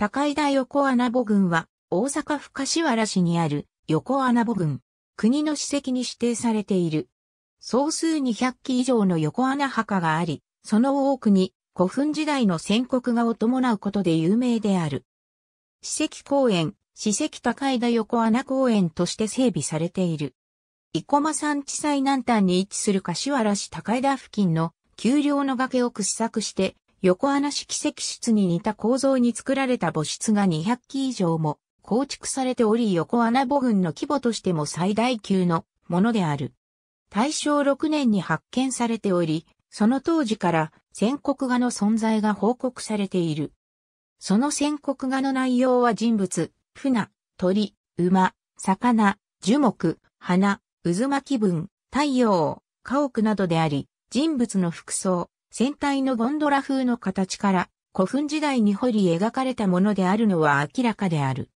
高井田横穴母群は、大阪府柏原市にある横穴母群。国の史跡に指定されている。総数200基以上の横穴墓があり、その多くに古墳時代の宣告画を伴うことで有名である。史跡公園、史跡高井田横穴公園として整備されている。生駒山地裁南端に位置する柏原市高井田付近の丘陵の崖を掘削して横穴式石室に似た構造に作られた墓室が200基以上も構築されており横穴墓群の規模としても最大級のものである。大正6年に発見されており、その当時から宣告画の存在が報告されている。その宣告画の内容は人物、船、鳥、馬、魚、樹木、花、渦巻き文、太陽、家屋などであり、人物の服装、船体のゴンドラ風の形から古墳時代に掘り描かれたものであるのは明らかである。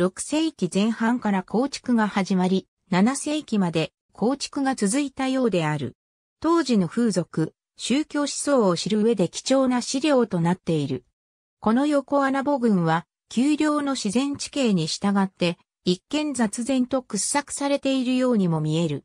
6世紀前半から構築が始まり、7世紀まで構築が続いたようである。当時の風俗、宗教思想を知る上で貴重な資料となっている。この横穴母群は、丘陵の自然地形に従って、一見雑然と掘削されているようにも見える。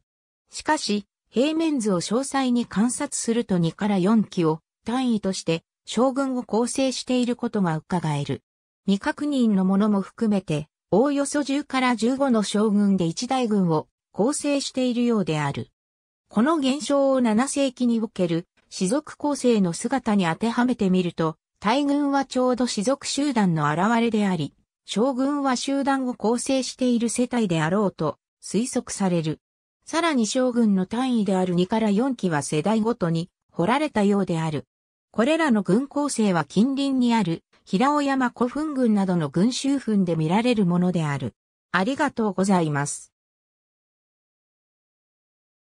しかし、平面図を詳細に観察すると2から4期を単位として将軍を構成していることが伺える。未確認のものも含めて、おおよそ10から15の将軍で一大軍を構成しているようである。この現象を7世紀における士族構成の姿に当てはめてみると、大軍はちょうど士族集団の現れであり、将軍は集団を構成している世帯であろうと推測される。さらに将軍の単位である2から4期は世代ごとに掘られたようである。これらの軍構成は近隣にある平尾山古墳群などの群衆墳で見られるものである。ありがとうございます。